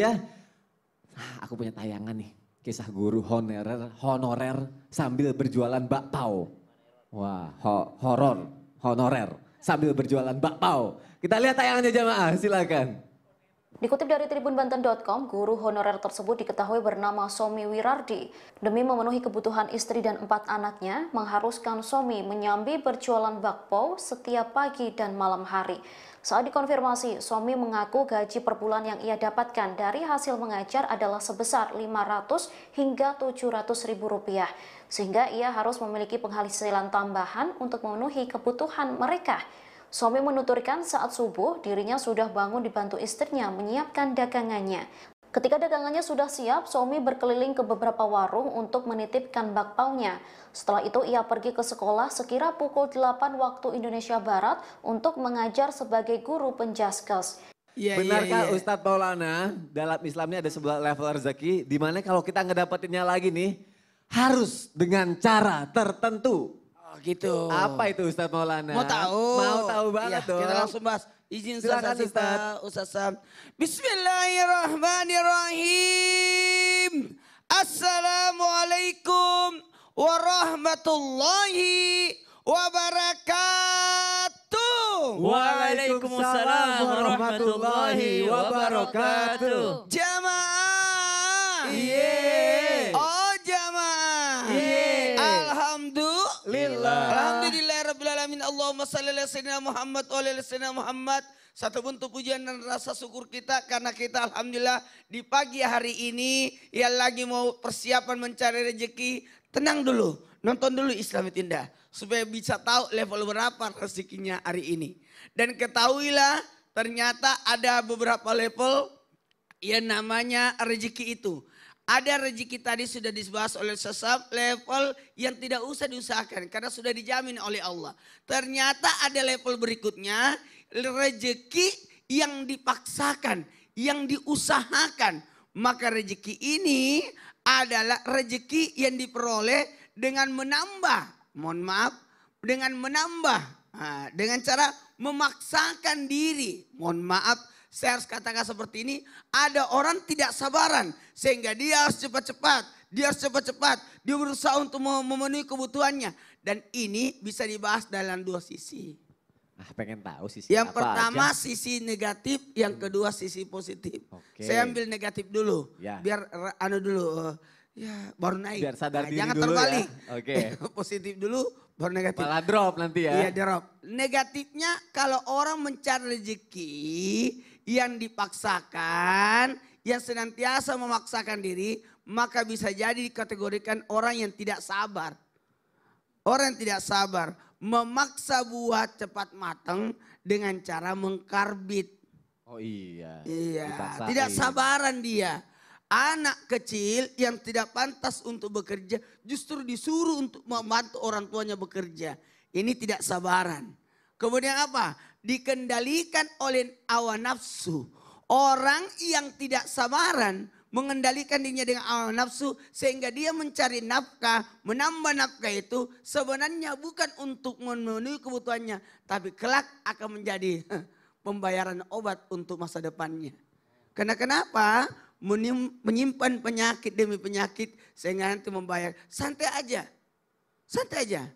Ya, nah, aku punya tayangan nih, kisah guru honorer, honorer sambil berjualan bakpao. Wah, ho horor, honorer sambil berjualan bakpao. Kita lihat tayangannya jamaah, silakan. Dikutip dari Tribun Banten.com, guru honorer tersebut diketahui bernama Somi Wirardi. Demi memenuhi kebutuhan istri dan empat anaknya, mengharuskan Somi menyambi berjualan bakpao setiap pagi dan malam hari. Saat dikonfirmasi, Somi mengaku gaji per bulan yang ia dapatkan dari hasil mengajar adalah sebesar 500 hingga 700 ribu rupiah, sehingga ia harus memiliki penghasilan tambahan untuk memenuhi kebutuhan mereka. Suami menuturkan saat subuh dirinya sudah bangun dibantu istrinya menyiapkan dagangannya. Ketika dagangannya sudah siap, suami berkeliling ke beberapa warung untuk menitipkan bakpaunya. Setelah itu ia pergi ke sekolah sekira pukul 8 waktu Indonesia Barat untuk mengajar sebagai guru penjaskes. Yeah, Benarkah iya, yeah, yeah. Ustadz Maulana dalam Islamnya ada sebuah level rezeki di mana kalau kita ngedapetinnya lagi nih harus dengan cara tertentu. Oh, gitu. Apa itu Ustaz Maulana? Mau tahu? Mau tahu banget ya, dong. Kita langsung bahas. Izin Silakan Ustaz. Ustaz Sam. Bismillahirrahmanirrahim. Assalamualaikum warahmatullahi wabarakatuh. Waalaikumsalam warahmatullahi wabarakatuh. Alhamdulillahirrahmanirrahim. Allahumma salli ala sayyidina Muhammad wa ala sayyidina Muhammad. Satu bentuk pujian dan rasa syukur kita karena kita alhamdulillah di pagi hari ini yang lagi mau persiapan mencari rezeki, tenang dulu, nonton dulu Islam indah supaya bisa tahu level berapa rezekinya hari ini. Dan ketahuilah ternyata ada beberapa level yang namanya rezeki itu. Ada rezeki tadi sudah dibahas oleh sesam level yang tidak usah diusahakan karena sudah dijamin oleh Allah. Ternyata ada level berikutnya rezeki yang dipaksakan, yang diusahakan. Maka rezeki ini adalah rezeki yang diperoleh dengan menambah, mohon maaf, dengan menambah, dengan cara memaksakan diri, mohon maaf, saya harus katakan seperti ini, ada orang tidak sabaran sehingga dia harus cepat-cepat, dia harus cepat-cepat, dia berusaha untuk memenuhi kebutuhannya dan ini bisa dibahas dalam dua sisi. Ah, pengen tahu sisi Yang apa pertama aja. sisi negatif, yang hmm. kedua sisi positif. Okay. Saya ambil negatif dulu, ya. biar anu dulu eh, ya baru naik. Biar sadar nah, diri jangan terbalik. Ya. Oke. Okay. Positif dulu baru negatif. Malah drop nanti ya. Iya drop. Negatifnya kalau orang mencari rezeki yang dipaksakan, yang senantiasa memaksakan diri, maka bisa jadi dikategorikan orang yang tidak sabar. Orang yang tidak sabar memaksa buah cepat matang dengan cara mengkarbit. Oh iya. Iya, Dipaksain. tidak sabaran dia. Anak kecil yang tidak pantas untuk bekerja justru disuruh untuk membantu orang tuanya bekerja. Ini tidak sabaran. Kemudian apa? dikendalikan oleh awan nafsu. Orang yang tidak sabaran mengendalikan dirinya dengan awan nafsu sehingga dia mencari nafkah, menambah nafkah itu sebenarnya bukan untuk memenuhi kebutuhannya, tapi kelak akan menjadi pembayaran obat untuk masa depannya. Karena kenapa? Menyimpan penyakit demi penyakit sehingga nanti membayar. Santai aja. Santai aja.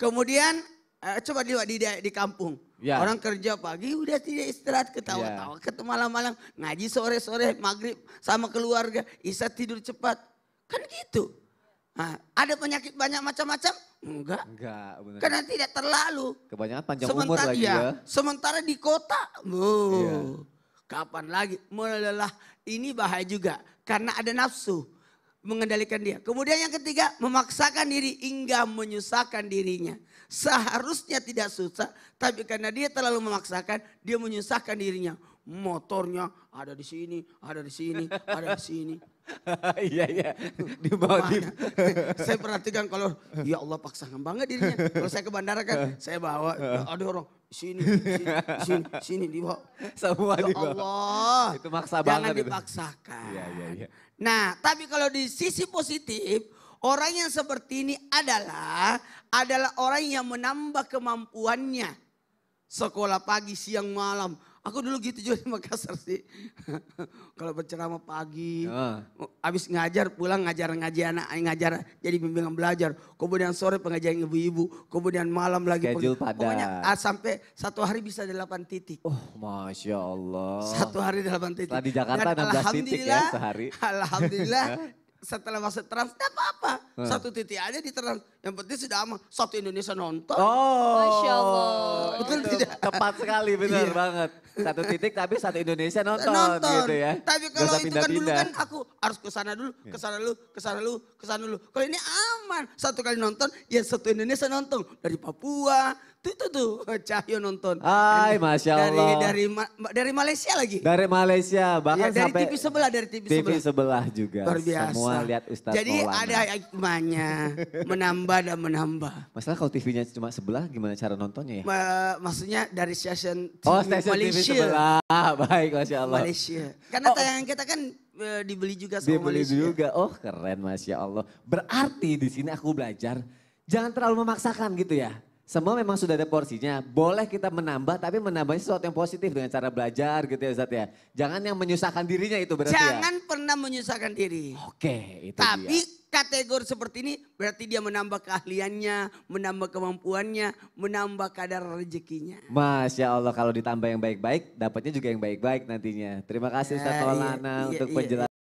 Kemudian eh, coba di, di di kampung Ya. Orang kerja pagi udah tidak istirahat ketawa-tawa, ya. ketemu malam-malam, ngaji sore-sore, maghrib sama keluarga, isa tidur cepat. Kan gitu. Nah, ada penyakit banyak macam-macam? Enggak. Enggak, bener. Karena tidak terlalu. Kebanyakan panjang sementara, umur lagi ya. ya. Sementara di kota, oh, ya. kapan lagi? Melelah. Ini bahaya juga karena ada nafsu mengendalikan dia. Kemudian yang ketiga, memaksakan diri hingga menyusahkan dirinya. Seharusnya tidak susah, tapi karena dia terlalu memaksakan, dia menyusahkan dirinya. Motornya ada di sini, ada di sini, ada di sini. Iya iya, di bawah Saya perhatikan kalau ya Allah paksakan banget dirinya. Kalau saya ke bandara kan, saya bawa, ada orang sini, sini, sini, sini dibawa. Semua ya dibawa. Allah. Itu maksa Jangan banget. Jangan dipaksakan. Iya, iya, iya. Nah, tapi kalau di sisi positif, orang yang seperti ini adalah adalah orang yang menambah kemampuannya. Sekolah pagi, siang, malam. Aku dulu gitu juga di Makassar sih. Kalau berceramah pagi, ya. habis ngajar pulang ngajar ngaji anak, eh, ngajar jadi bimbingan belajar. Kemudian sore pengajian ibu-ibu, kemudian malam lagi. Schedule pada. Pokoknya ah, sampai satu hari bisa delapan titik. Oh, masya Allah. Satu hari delapan titik. Tadi Jakarta enam belas titik ya sehari. Alhamdulillah setelah masuk trans tidak apa-apa. Hmm. Satu titik aja di trans. Yang penting sudah aman. Satu Indonesia nonton. Oh. Masya Allah. Betul Itu tidak? Tepat sekali benar iya. banget. Satu titik tapi satu Indonesia nonton, nonton. gitu ya. Tapi kalau itu pindah -pindah. kan dulu kan aku harus ke sana dulu, ke iya. sana dulu, ke sana dulu, ke sana dulu. Kalau ini aman. Satu kali nonton ya satu Indonesia nonton. Dari Papua, itu tuh Cahyo nonton. Hai, Masya Allah. Dari, dari, dari Malaysia lagi. Dari Malaysia, bahkan ya, dari sampai. TV sebelah, dari TV, TV sebelah. juga. Luar biasa. Semua lihat Ustaz Jadi Maulana. ada hikmahnya, menambah dan menambah. Masalah kalau TV-nya cuma sebelah, gimana cara nontonnya ya? maksudnya dari stasiun TV oh, stasiun Malaysia. TV sebelah, baik Masya Allah. Malaysia. Karena oh. tayangan kita kan e, dibeli juga sama dibeli Malaysia. juga. Oh, keren Masya Allah. Berarti di sini aku belajar jangan terlalu memaksakan gitu ya semua memang sudah ada porsinya. Boleh kita menambah, tapi menambahnya sesuatu yang positif dengan cara belajar gitu ya Ustaz ya. Jangan yang menyusahkan dirinya itu berarti ya. Jangan ya. pernah menyusahkan diri. Oke, itu Tapi dia. kategori seperti ini berarti dia menambah keahliannya, menambah kemampuannya, menambah kadar rezekinya. Masya Allah kalau ditambah yang baik-baik, dapatnya juga yang baik-baik nantinya. Terima kasih Ustaz ya, iya, Maulana iya, untuk iya, iya. penjelasan.